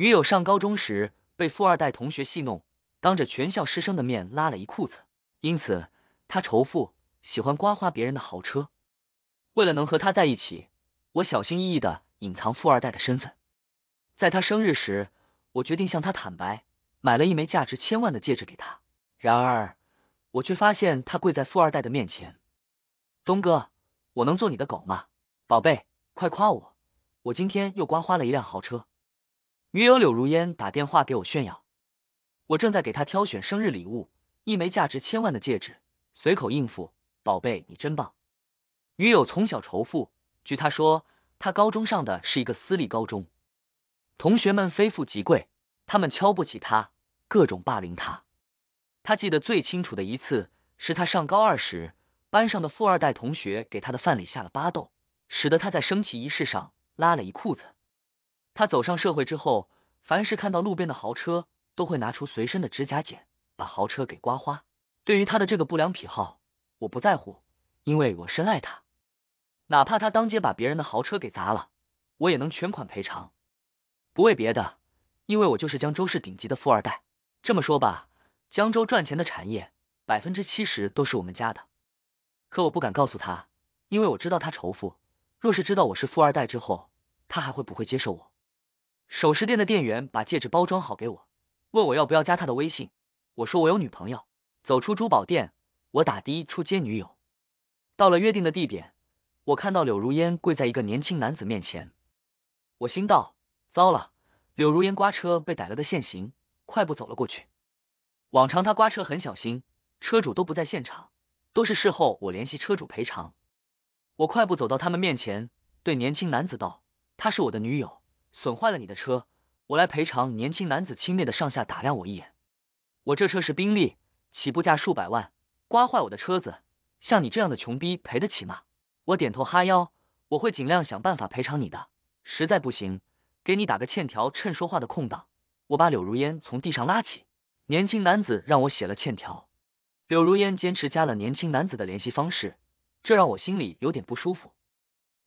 女友上高中时被富二代同学戏弄，当着全校师生的面拉了一裤子，因此他仇富，喜欢刮花别人的豪车。为了能和他在一起，我小心翼翼的隐藏富二代的身份。在他生日时，我决定向他坦白，买了一枚价值千万的戒指给他。然而，我却发现他跪在富二代的面前：“东哥，我能做你的狗吗？宝贝，快夸我，我今天又刮花了一辆豪车。”女友柳如烟打电话给我炫耀，我正在给她挑选生日礼物，一枚价值千万的戒指。随口应付，宝贝，你真棒。女友从小仇富，据她说，她高中上的是一个私立高中，同学们非富即贵，他们瞧不起她，各种霸凌她。她记得最清楚的一次，是她上高二时，班上的富二代同学给她的饭里下了巴豆，使得她在升旗仪式上拉了一裤子。他走上社会之后，凡是看到路边的豪车，都会拿出随身的指甲剪把豪车给刮花。对于他的这个不良癖好，我不在乎，因为我深爱他。哪怕他当街把别人的豪车给砸了，我也能全款赔偿。不为别的，因为我就是江州市顶级的富二代。这么说吧，江州赚钱的产业百分之七十都是我们家的，可我不敢告诉他，因为我知道他仇富。若是知道我是富二代之后，他还会不会接受我？首饰店的店员把戒指包装好给我，问我要不要加他的微信。我说我有女朋友。走出珠宝店，我打的出街。女友到了约定的地点，我看到柳如烟跪在一个年轻男子面前。我心道：糟了，柳如烟刮车被逮了个现行。快步走了过去。往常他刮车很小心，车主都不在现场，都是事后我联系车主赔偿。我快步走到他们面前，对年轻男子道：“她是我的女友。”损坏了你的车，我来赔偿。年轻男子轻蔑的上下打量我一眼，我这车是宾利，起步价数百万，刮坏我的车子，像你这样的穷逼赔得起吗？我点头哈腰，我会尽量想办法赔偿你的，实在不行，给你打个欠条。趁说话的空档，我把柳如烟从地上拉起，年轻男子让我写了欠条，柳如烟坚持加了年轻男子的联系方式，这让我心里有点不舒服。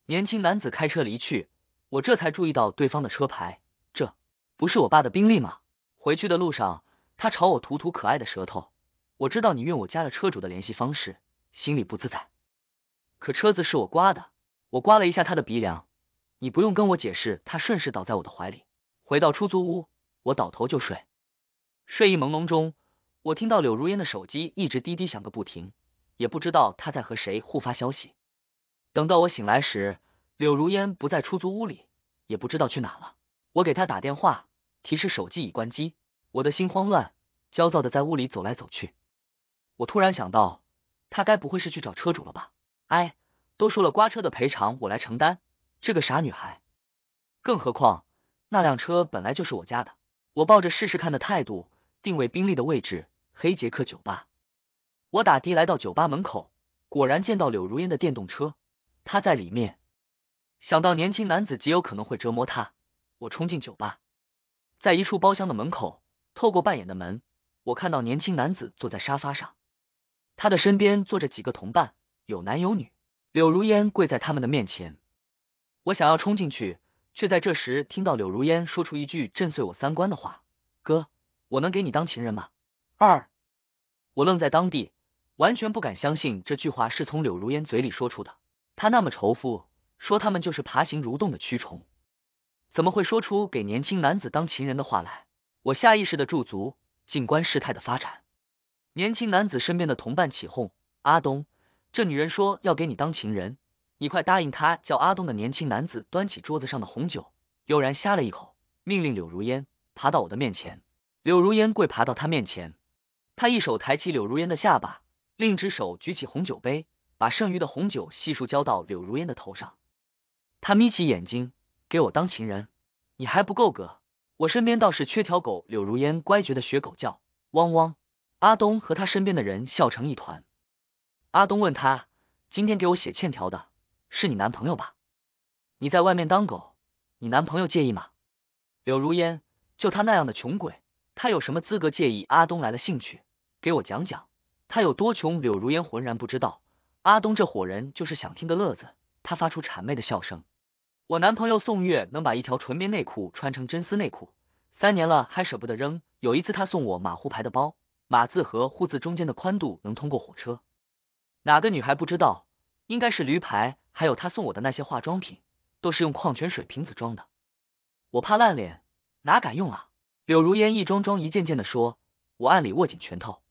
年轻男子开车离去。我这才注意到对方的车牌，这不是我爸的宾利吗？回去的路上，他朝我吐吐可爱的舌头。我知道你怨我加了车主的联系方式，心里不自在。可车子是我刮的，我刮了一下他的鼻梁。你不用跟我解释。他顺势倒在我的怀里。回到出租屋，我倒头就睡。睡意朦胧中，我听到柳如烟的手机一直滴滴响个不停，也不知道她在和谁互发消息。等到我醒来时。柳如烟不在出租屋里，也不知道去哪了。我给她打电话，提示手机已关机。我的心慌乱，焦躁的在屋里走来走去。我突然想到，她该不会是去找车主了吧？哎，都说了刮车的赔偿我来承担，这个傻女孩。更何况那辆车本来就是我家的。我抱着试试看的态度，定位宾利的位置，黑杰克酒吧。我打的来到酒吧门口，果然见到柳如烟的电动车，她在里面。想到年轻男子极有可能会折磨他，我冲进酒吧，在一处包厢的门口，透过半掩的门，我看到年轻男子坐在沙发上，他的身边坐着几个同伴，有男有女。柳如烟跪在他们的面前，我想要冲进去，却在这时听到柳如烟说出一句震碎我三观的话：“哥，我能给你当情人吗？”二，我愣在当地，完全不敢相信这句话是从柳如烟嘴里说出的。他那么仇富。说他们就是爬行蠕动的蛆虫，怎么会说出给年轻男子当情人的话来？我下意识的驻足，静观事态的发展。年轻男子身边的同伴起哄：“阿东，这女人说要给你当情人，你快答应她！”叫阿东的年轻男子端起桌子上的红酒，悠然呷了一口，命令柳如烟爬到我的面前。柳如烟跪爬到他面前，他一手抬起柳如烟的下巴，另一手举起红酒杯，把剩余的红酒悉数浇到柳如烟的头上。他眯起眼睛，给我当情人，你还不够格。我身边倒是缺条狗。柳如烟乖觉的学狗叫，汪汪。阿东和他身边的人笑成一团。阿东问他，今天给我写欠条的是你男朋友吧？你在外面当狗，你男朋友介意吗？柳如烟就他那样的穷鬼，他有什么资格介意？阿东来了兴趣，给我讲讲他有多穷。柳如烟浑然不知道，阿东这伙人就是想听个乐子。他发出谄媚的笑声。我男朋友宋月能把一条纯棉内裤穿成真丝内裤，三年了还舍不得扔。有一次他送我马虎牌的包，马字和户字中间的宽度能通过火车。哪个女孩不知道？应该是驴牌。还有他送我的那些化妆品，都是用矿泉水瓶子装的。我怕烂脸，哪敢用啊？柳如烟一桩桩一件件的说，我暗里握紧拳头。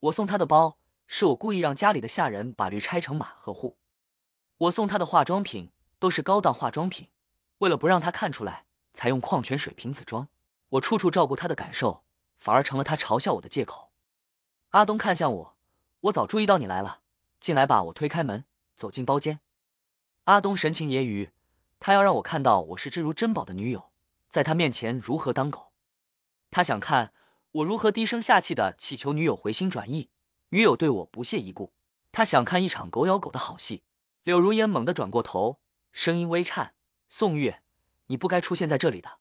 我送他的包，是我故意让家里的下人把驴拆成马和户。我送他的化妆品。都是高档化妆品，为了不让他看出来，才用矿泉水瓶子装。我处处照顾他的感受，反而成了他嘲笑我的借口。阿东看向我，我早注意到你来了，进来吧。我推开门，走进包间。阿东神情揶揄，他要让我看到我视之如珍宝的女友，在他面前如何当狗。他想看我如何低声下气的祈求女友回心转意，女友对我不屑一顾。他想看一场狗咬狗的好戏。柳如烟猛地转过头。声音微颤，宋月，你不该出现在这里的。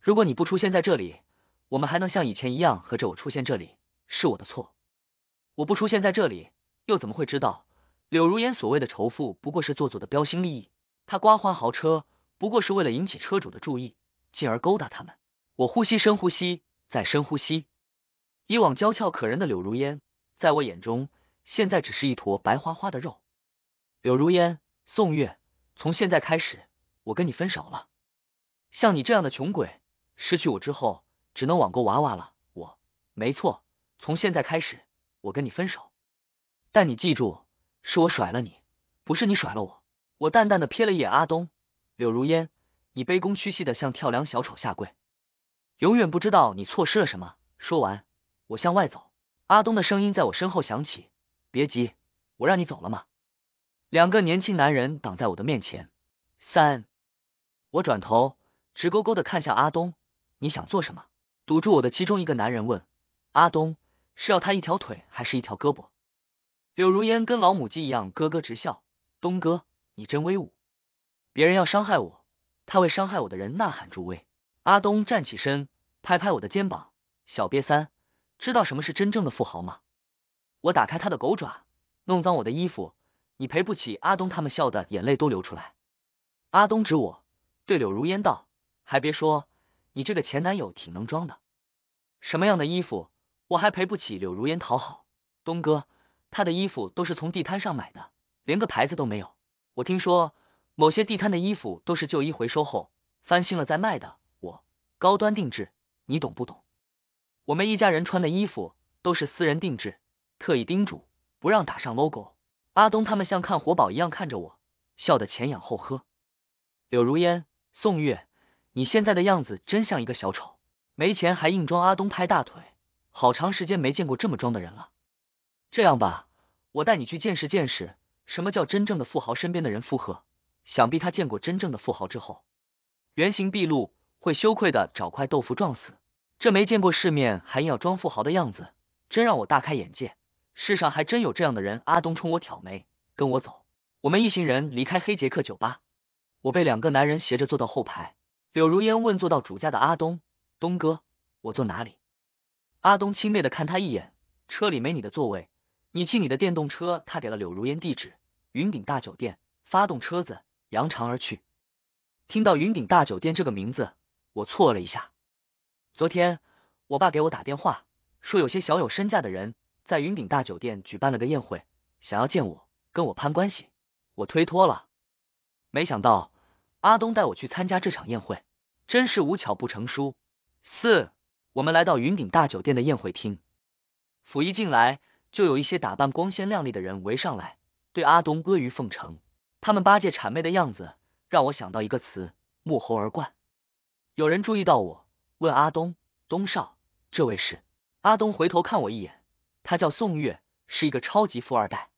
如果你不出现在这里，我们还能像以前一样和着我出现这里，是我的错。我不出现在这里，又怎么会知道柳如烟所谓的仇富不过是做作的标新立异？他刮花豪车，不过是为了引起车主的注意，进而勾搭他们。我呼吸，深呼吸，再深呼吸。以往娇俏可人的柳如烟，在我眼中，现在只是一坨白花花的肉。柳如烟，宋月。从现在开始，我跟你分手了。像你这样的穷鬼，失去我之后，只能网购娃娃了。我，没错。从现在开始，我跟你分手。但你记住，是我甩了你，不是你甩了我。我淡淡的瞥了一眼阿东，柳如烟，你卑躬屈膝的向跳梁小丑下跪，永远不知道你错失了什么。说完，我向外走。阿东的声音在我身后响起：“别急，我让你走了吗？”两个年轻男人挡在我的面前。三，我转头直勾勾的看向阿东，你想做什么？堵住我的其中一个男人问。阿东是要他一条腿，还是一条胳膊？柳如烟跟老母鸡一样咯咯直笑。东哥，你真威武！别人要伤害我，他为伤害我的人呐喊助威。阿东站起身，拍拍我的肩膀。小瘪三，知道什么是真正的富豪吗？我打开他的狗爪，弄脏我的衣服。你赔不起，阿东他们笑得眼泪都流出来。阿东指我，对柳如烟道：“还别说，你这个前男友挺能装的。什么样的衣服我还赔不起？”柳如烟讨好：“东哥，他的衣服都是从地摊上买的，连个牌子都没有。我听说某些地摊的衣服都是旧衣回收后翻新了再卖的。我高端定制，你懂不懂？我们一家人穿的衣服都是私人定制，特意叮嘱不让打上 logo。”阿东他们像看活宝一样看着我，笑得前仰后合。柳如烟、宋月，你现在的样子真像一个小丑，没钱还硬装。阿东拍大腿，好长时间没见过这么装的人了。这样吧，我带你去见识见识什么叫真正的富豪身边的人附和。想必他见过真正的富豪之后，原形毕露，会羞愧的找块豆腐撞死。这没见过世面还硬要装富豪的样子，真让我大开眼界。世上还真有这样的人。阿东冲我挑眉，跟我走。我们一行人离开黑杰克酒吧，我被两个男人斜着坐到后排。柳如烟问坐到主驾的阿东：“东哥，我坐哪里？”阿东轻蔑的看他一眼，车里没你的座位，你骑你的电动车。他给了柳如烟地址：云顶大酒店。发动车子，扬长而去。听到云顶大酒店这个名字，我错了一下。昨天我爸给我打电话，说有些小有身价的人。在云顶大酒店举办了个宴会，想要见我，跟我攀关系，我推脱了。没想到阿东带我去参加这场宴会，真是无巧不成书。四，我们来到云顶大酒店的宴会厅，甫一进来，就有一些打扮光鲜亮丽的人围上来，对阿东阿谀奉承。他们八戒谄媚的样子，让我想到一个词：沐猴而冠。有人注意到我，问阿东：“东少，这位是？”阿东回头看我一眼。他叫宋月，是一个超级富二代。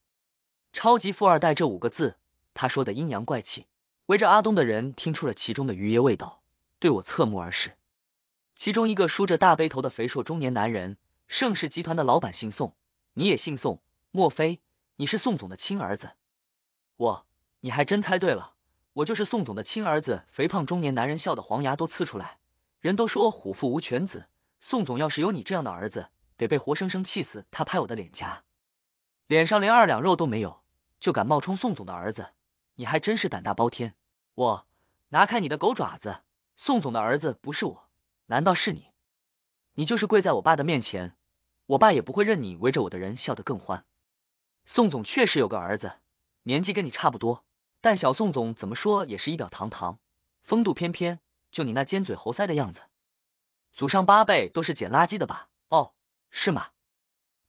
超级富二代这五个字，他说的阴阳怪气。围着阿东的人听出了其中的鱼爷味道，对我侧目而视。其中一个梳着大背头的肥硕中年男人，盛世集团的老板姓宋，你也姓宋，莫非你是宋总的亲儿子？我，你还真猜对了，我就是宋总的亲儿子。肥胖中年男人笑得黄牙都呲出来，人都说虎父无犬子，宋总要是有你这样的儿子。得被活生生气死！他拍我的脸颊，脸上连二两肉都没有，就敢冒充宋总的儿子，你还真是胆大包天！我拿开你的狗爪子！宋总的儿子不是我，难道是你？你就是跪在我爸的面前，我爸也不会认你。围着我的人笑得更欢。宋总确实有个儿子，年纪跟你差不多，但小宋总怎么说也是仪表堂堂，风度翩翩，就你那尖嘴猴腮的样子，祖上八辈都是捡垃圾的吧？哦。是吗？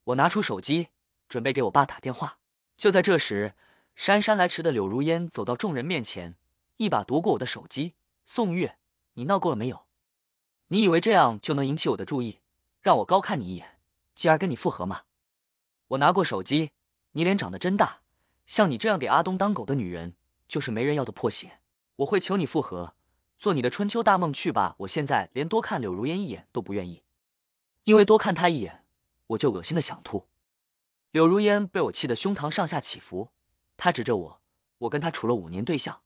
我拿出手机，准备给我爸打电话。就在这时，姗姗来迟的柳如烟走到众人面前，一把夺过我的手机。宋月，你闹够了没有？你以为这样就能引起我的注意，让我高看你一眼，继而跟你复合吗？我拿过手机，你脸长得真大，像你这样给阿东当狗的女人，就是没人要的破鞋。我会求你复合，做你的春秋大梦去吧。我现在连多看柳如烟一眼都不愿意。因为多看他一眼，我就恶心的想吐。柳如烟被我气得胸膛上下起伏。她指着我，我跟她处了五年对象，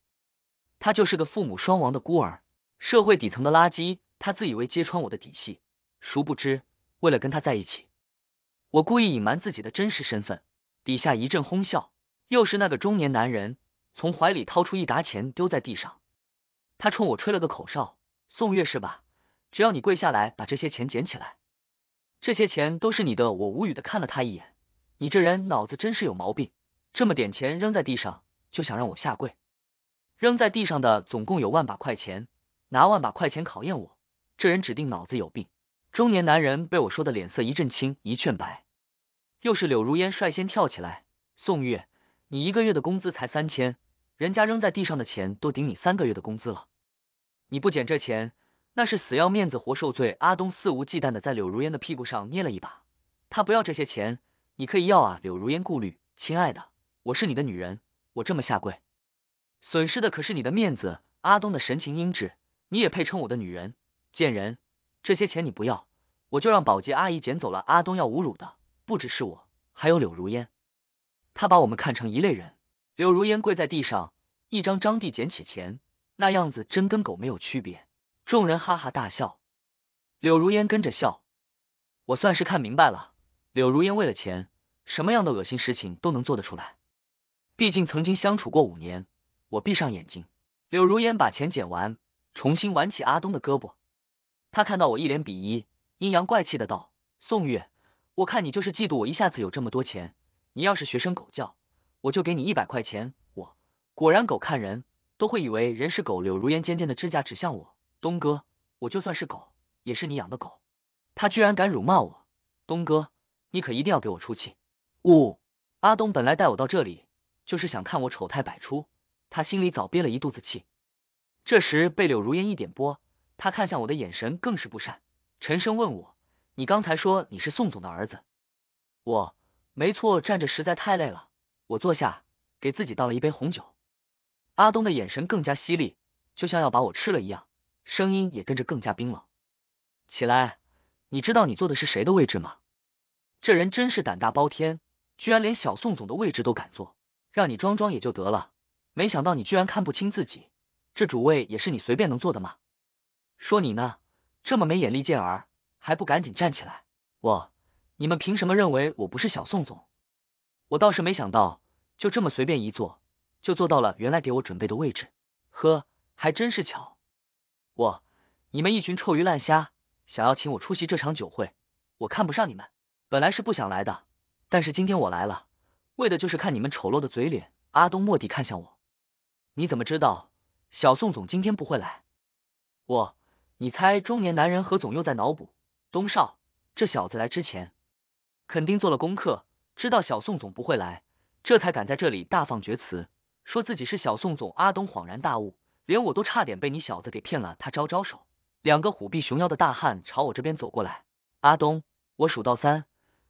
他就是个父母双亡的孤儿，社会底层的垃圾。他自以为揭穿我的底细，殊不知为了跟他在一起，我故意隐瞒自己的真实身份。底下一阵哄笑。又是那个中年男人从怀里掏出一沓钱丢在地上，他冲我吹了个口哨：“宋月是吧？只要你跪下来把这些钱捡起来。”这些钱都是你的，我无语的看了他一眼。你这人脑子真是有毛病，这么点钱扔在地上就想让我下跪？扔在地上的总共有万把块钱，拿万把块钱考验我，这人指定脑子有病。中年男人被我说的脸色一阵青一阵白。又是柳如烟率先跳起来，宋月，你一个月的工资才三千，人家扔在地上的钱都顶你三个月的工资了，你不捡这钱？那是死要面子活受罪。阿东肆无忌惮的在柳如烟的屁股上捏了一把，他不要这些钱，你可以要啊。柳如烟顾虑，亲爱的，我是你的女人，我这么下跪，损失的可是你的面子。阿东的神情阴鸷，你也配称我的女人？贱人，这些钱你不要，我就让保洁阿姨捡走了。阿东要侮辱的不只是我，还有柳如烟，他把我们看成一类人。柳如烟跪在地上，一张张地捡起钱，那样子真跟狗没有区别。众人哈哈大笑，柳如烟跟着笑。我算是看明白了，柳如烟为了钱，什么样的恶心事情都能做得出来。毕竟曾经相处过五年，我闭上眼睛，柳如烟把钱捡完，重新挽起阿东的胳膊。他看到我一脸鄙夷，阴阳怪气的道：“宋月，我看你就是嫉妒我一下子有这么多钱。你要是学声狗叫，我就给你一百块钱。”我果然狗看人都会以为人是狗。柳如烟尖尖的指甲指向我。东哥，我就算是狗，也是你养的狗。他居然敢辱骂我，东哥，你可一定要给我出气。呜，阿东本来带我到这里，就是想看我丑态百出，他心里早憋了一肚子气。这时被柳如烟一点拨，他看向我的眼神更是不善，沉声问我：“你刚才说你是宋总的儿子？”我没错，站着实在太累了，我坐下，给自己倒了一杯红酒。阿东的眼神更加犀利，就像要把我吃了一样。声音也跟着更加冰冷起来。你知道你坐的是谁的位置吗？这人真是胆大包天，居然连小宋总的位置都敢坐。让你装装也就得了，没想到你居然看不清自己，这主位也是你随便能坐的吗？说你呢，这么没眼力见儿，还不赶紧站起来！我，你们凭什么认为我不是小宋总？我倒是没想到，就这么随便一坐，就坐到了原来给我准备的位置。呵，还真是巧。我，你们一群臭鱼烂虾，想要请我出席这场酒会，我看不上你们。本来是不想来的，但是今天我来了，为的就是看你们丑陋的嘴脸。阿东蓦地看向我，你怎么知道小宋总今天不会来？我，你猜，中年男人何总又在脑补，东少这小子来之前，肯定做了功课，知道小宋总不会来，这才敢在这里大放厥词，说自己是小宋总。阿东恍然大悟。连我都差点被你小子给骗了。他招招手，两个虎背熊腰的大汉朝我这边走过来。阿东，我数到三，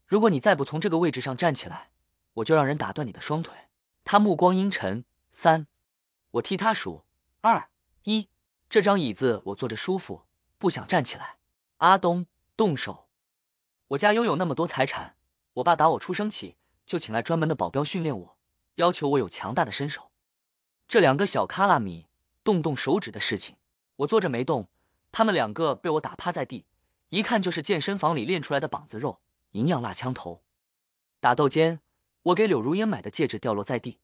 如果你再不从这个位置上站起来，我就让人打断你的双腿。他目光阴沉。三，我替他数。二一，这张椅子我坐着舒服，不想站起来。阿东，动手！我家拥有那么多财产，我爸打我出生起就请来专门的保镖训练我，要求我有强大的身手。这两个小卡拉米。动动手指的事情，我坐着没动，他们两个被我打趴在地，一看就是健身房里练出来的膀子肉，营养辣枪头。打斗间，我给柳如烟买的戒指掉落在地，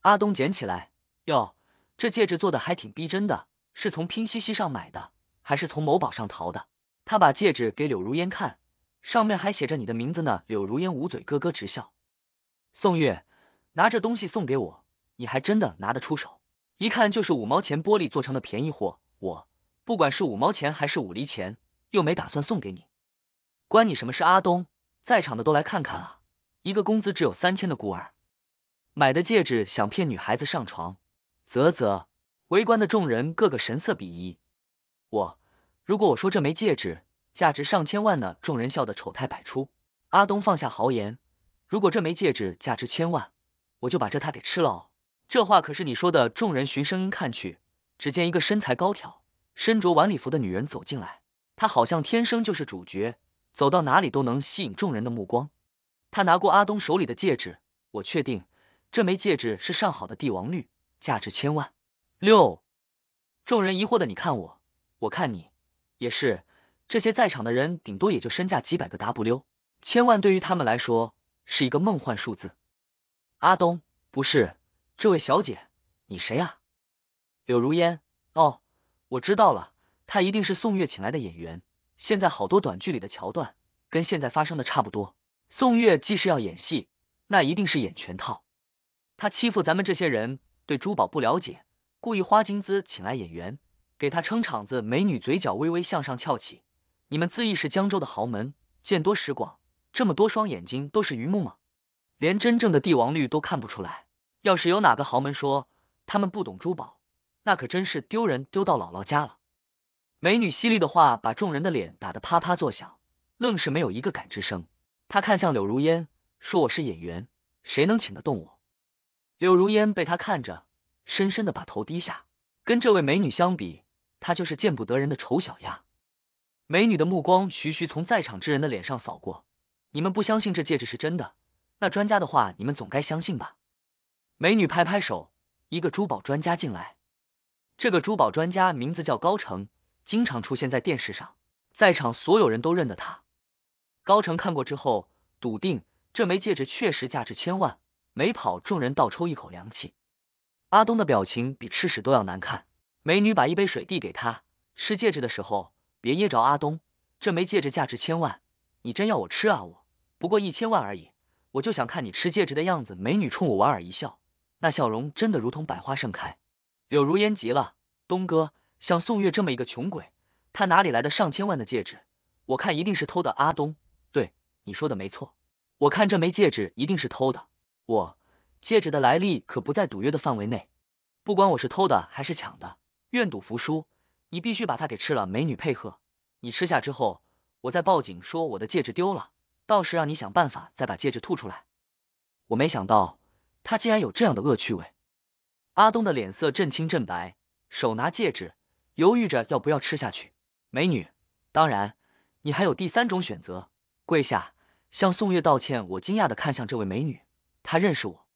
阿东捡起来，哟，这戒指做的还挺逼真的，是从拼夕夕上买的，还是从某宝上淘的？他把戒指给柳如烟看，上面还写着你的名字呢。柳如烟捂嘴咯咯直笑。宋月，拿着东西送给我，你还真的拿得出手。一看就是五毛钱玻璃做成的便宜货，我不管是五毛钱还是五厘钱，又没打算送给你，关你什么事？阿东，在场的都来看看啊！一个工资只有三千的孤儿，买的戒指想骗女孩子上床，啧啧，围观的众人个个神色鄙夷。我如果我说这枚戒指价值上千万呢？众人笑得丑态百出。阿东放下豪言，如果这枚戒指价值千万，我就把这他给吃了哦。这话可是你说的。众人循声音看去，只见一个身材高挑、身着晚礼服的女人走进来。她好像天生就是主角，走到哪里都能吸引众人的目光。他拿过阿东手里的戒指，我确定这枚戒指是上好的帝王绿，价值千万六。众人疑惑的你看我，我看你，也是。这些在场的人顶多也就身价几百个 W，千万对于他们来说是一个梦幻数字。阿东不是。这位小姐，你谁呀？柳如烟。哦，我知道了，她一定是宋月请来的演员。现在好多短剧里的桥段，跟现在发生的差不多。宋月既是要演戏，那一定是演全套。他欺负咱们这些人，对珠宝不了解，故意花金资请来演员给他撑场子。美女嘴角微微向上翘起。你们自意是江州的豪门，见多识广，这么多双眼睛都是榆木吗？连真正的帝王绿都看不出来。要是有哪个豪门说他们不懂珠宝，那可真是丢人丢到姥姥家了。美女犀利的话把众人的脸打得啪啪作响，愣是没有一个敢吱声。她看向柳如烟，说：“我是演员，谁能请得动我？”柳如烟被她看着，深深的把头低下。跟这位美女相比，她就是见不得人的丑小鸭。美女的目光徐徐从在场之人的脸上扫过。你们不相信这戒指是真的，那专家的话你们总该相信吧？美女拍拍手，一个珠宝专家进来。这个珠宝专家名字叫高成，经常出现在电视上，在场所有人都认得他。高成看过之后，笃定这枚戒指确实价值千万。没跑，众人倒抽一口凉气。阿东的表情比吃屎都要难看。美女把一杯水递给他，吃戒指的时候别噎着。阿东，这枚戒指价值千万，你真要我吃啊？我不过一千万而已，我就想看你吃戒指的样子。美女冲我莞尔一笑。那笑容真的如同百花盛开。柳如烟急了，东哥，像宋月这么一个穷鬼，他哪里来的上千万的戒指？我看一定是偷的。阿东，对，你说的没错，我看这枚戒指一定是偷的。我戒指的来历可不在赌约的范围内，不管我是偷的还是抢的，愿赌服输。你必须把它给吃了，美女配合。你吃下之后，我再报警说我的戒指丢了，到时让你想办法再把戒指吐出来。我没想到。他竟然有这样的恶趣味！阿东的脸色正青正白，手拿戒指，犹豫着要不要吃下去。美女，当然，你还有第三种选择：跪下向宋月道歉。我惊讶的看向这位美女，她认识我？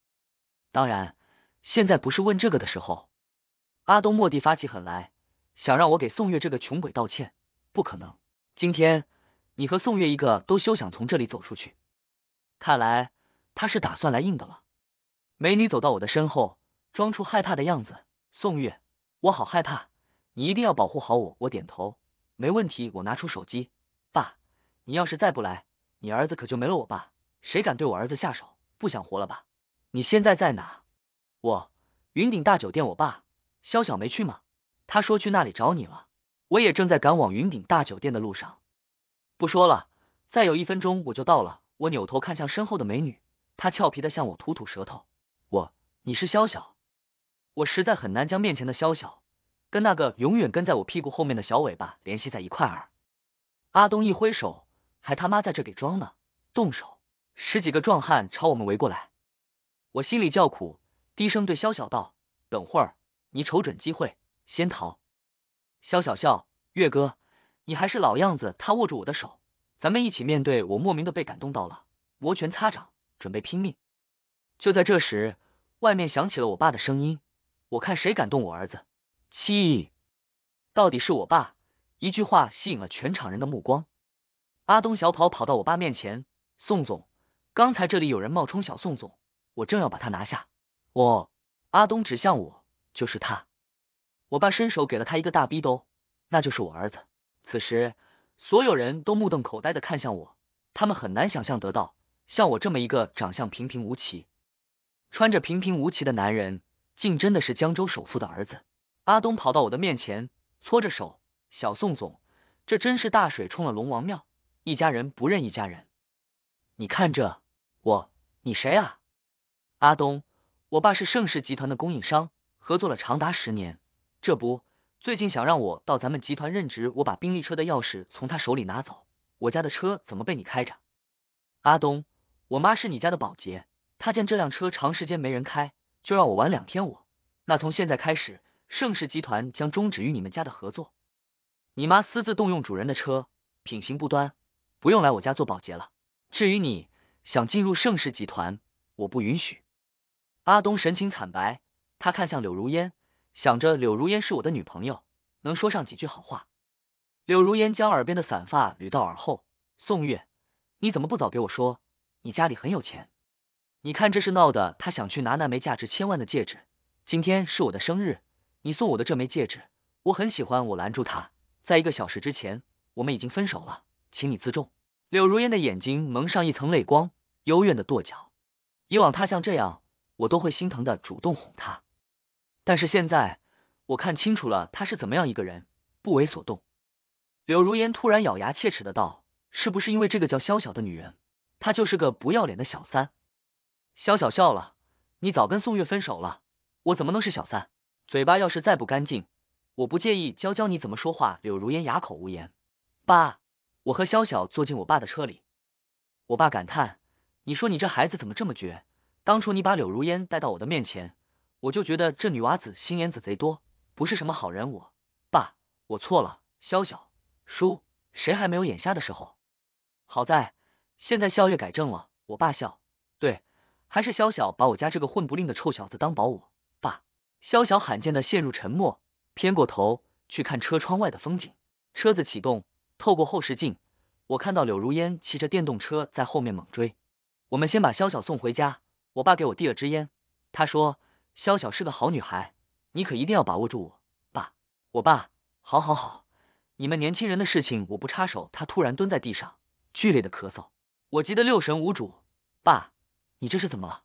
当然，现在不是问这个的时候。阿东蓦地发起狠来，想让我给宋月这个穷鬼道歉，不可能！今天你和宋月一个都休想从这里走出去！看来他是打算来硬的了。美女走到我的身后，装出害怕的样子。宋月，我好害怕，你一定要保护好我。我点头，没问题。我拿出手机，爸，你要是再不来，你儿子可就没了。我爸，谁敢对我儿子下手？不想活了吧？你现在在哪？我云顶大酒店。我爸，肖小梅去吗？他说去那里找你了。我也正在赶往云顶大酒店的路上。不说了，再有一分钟我就到了。我扭头看向身后的美女，她俏皮的向我吐吐舌头。我，你是萧晓，我实在很难将面前的萧晓跟那个永远跟在我屁股后面的小尾巴联系在一块儿。阿东一挥手，还他妈在这给装呢，动手！十几个壮汉朝我们围过来，我心里叫苦，低声对萧晓道：“等会儿，你瞅准机会先逃。”萧晓笑，月哥，你还是老样子。他握住我的手，咱们一起面对。我莫名的被感动到了，摩拳擦掌，准备拼命。就在这时，外面响起了我爸的声音。我看谁敢动我儿子！气，到底是我爸一句话吸引了全场人的目光。阿东小跑跑到我爸面前。宋总，刚才这里有人冒充小宋总，我正要把他拿下。我，阿东指向我，就是他。我爸伸手给了他一个大逼兜，那就是我儿子。此时，所有人都目瞪口呆的看向我，他们很难想象得到，像我这么一个长相平平无奇。穿着平平无奇的男人，竟真的是江州首富的儿子阿东，跑到我的面前搓着手：“小宋总，这真是大水冲了龙王庙，一家人不认一家人。你看这我，你谁啊？阿东，我爸是盛世集团的供应商，合作了长达十年。这不，最近想让我到咱们集团任职，我把宾利车的钥匙从他手里拿走。我家的车怎么被你开着？阿东，我妈是你家的保洁。”他见这辆车长时间没人开，就让我玩两天。我那从现在开始，盛世集团将终止与你们家的合作。你妈私自动用主人的车，品行不端，不用来我家做保洁了。至于你想进入盛世集团，我不允许。阿东神情惨白，他看向柳如烟，想着柳如烟是我的女朋友，能说上几句好话。柳如烟将耳边的散发捋到耳后。宋月，你怎么不早给我说，你家里很有钱？你看这是闹的，他想去拿那枚价值千万的戒指。今天是我的生日，你送我的这枚戒指，我很喜欢。我拦住他，在一个小时之前，我们已经分手了，请你自重。柳如烟的眼睛蒙上一层泪光，幽怨的跺脚。以往他像这样，我都会心疼的主动哄他，但是现在我看清楚了，他是怎么样一个人，不为所动。柳如烟突然咬牙切齿的道：“是不是因为这个叫萧小的女人，她就是个不要脸的小三？”萧小笑了，你早跟宋月分手了，我怎么能是小三？嘴巴要是再不干净，我不介意教教你怎么说话。柳如烟哑口无言。爸，我和萧小坐进我爸的车里，我爸感叹，你说你这孩子怎么这么绝？当初你把柳如烟带到我的面前，我就觉得这女娃子心眼子贼多，不是什么好人。我爸，我错了，萧小叔，谁还没有眼瞎的时候？好在现在萧月改正了。我爸笑，对。还是萧小把我家这个混不吝的臭小子当宝。我爸，萧小罕见的陷入沉默，偏过头去看车窗外的风景。车子启动，透过后视镜，我看到柳如烟骑着电动车在后面猛追。我们先把萧小送回家。我爸给我递了支烟，他说：“萧小是个好女孩，你可一定要把握住。”我爸，我爸，好好好，你们年轻人的事情我不插手。他突然蹲在地上，剧烈的咳嗽，我急得六神无主。爸。你这是怎么了？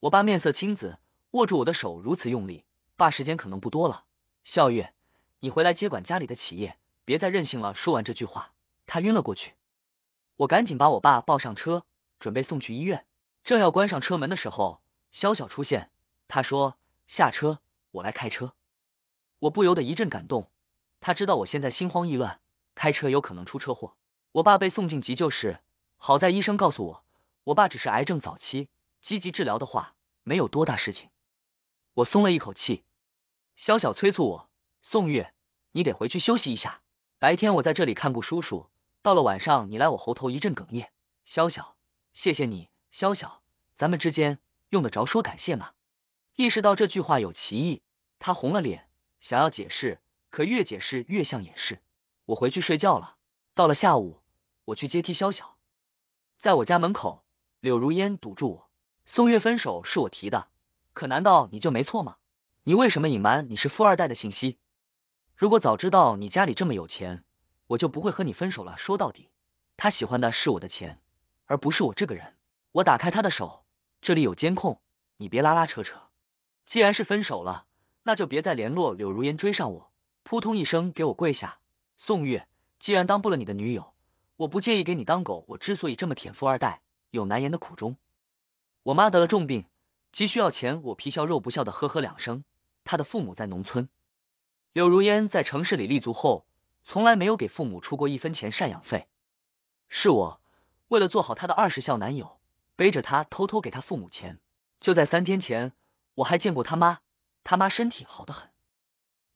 我爸面色青紫，握住我的手如此用力。爸，时间可能不多了。笑月，你回来接管家里的企业，别再任性了。说完这句话，他晕了过去。我赶紧把我爸抱上车，准备送去医院。正要关上车门的时候，小小出现，他说下车，我来开车。我不由得一阵感动，他知道我现在心慌意乱，开车有可能出车祸。我爸被送进急救室，好在医生告诉我。我爸只是癌症早期，积极治疗的话没有多大事情。我松了一口气。潇潇催促我：“宋月，你得回去休息一下。白天我在这里看顾叔叔，到了晚上你来。”我喉头一阵哽咽。潇潇，谢谢你。潇潇，咱们之间用得着说感谢吗？意识到这句话有歧义，他红了脸，想要解释，可越解释越像掩饰。我回去睡觉了。到了下午，我去接替潇潇，在我家门口。柳如烟堵住我，宋月分手是我提的，可难道你就没错吗？你为什么隐瞒你是富二代的信息？如果早知道你家里这么有钱，我就不会和你分手了。说到底，他喜欢的是我的钱，而不是我这个人。我打开他的手，这里有监控，你别拉拉扯扯。既然是分手了，那就别再联络。柳如烟追上我，扑通一声给我跪下。宋月，既然当不了你的女友，我不介意给你当狗。我之所以这么舔富二代。有难言的苦衷，我妈得了重病，急需要钱。我皮笑肉不笑的呵呵两声。她的父母在农村，柳如烟在城市里立足后，从来没有给父母出过一分钱赡养费。是我为了做好她的二十孝男友，背着她偷偷给她父母钱。就在三天前，我还见过他妈，他妈身体好得很。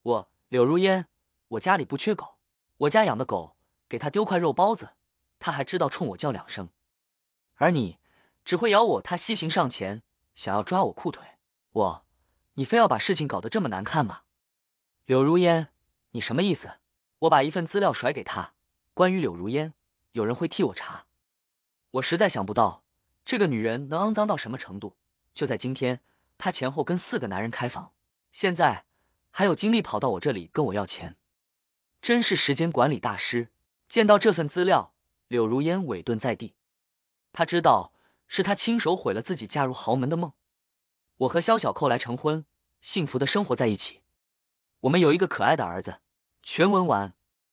我柳如烟，我家里不缺狗，我家养的狗，给他丢块肉包子，他还知道冲我叫两声。而你只会咬我。他西行上前，想要抓我裤腿。我，你非要把事情搞得这么难看吗？柳如烟，你什么意思？我把一份资料甩给他，关于柳如烟，有人会替我查。我实在想不到这个女人能肮脏到什么程度。就在今天，她前后跟四个男人开房，现在还有精力跑到我这里跟我要钱，真是时间管理大师。见到这份资料，柳如烟委顿在地。他知道，是他亲手毁了自己嫁入豪门的梦。我和萧小寇来成婚，幸福的生活在一起。我们有一个可爱的儿子。全文完。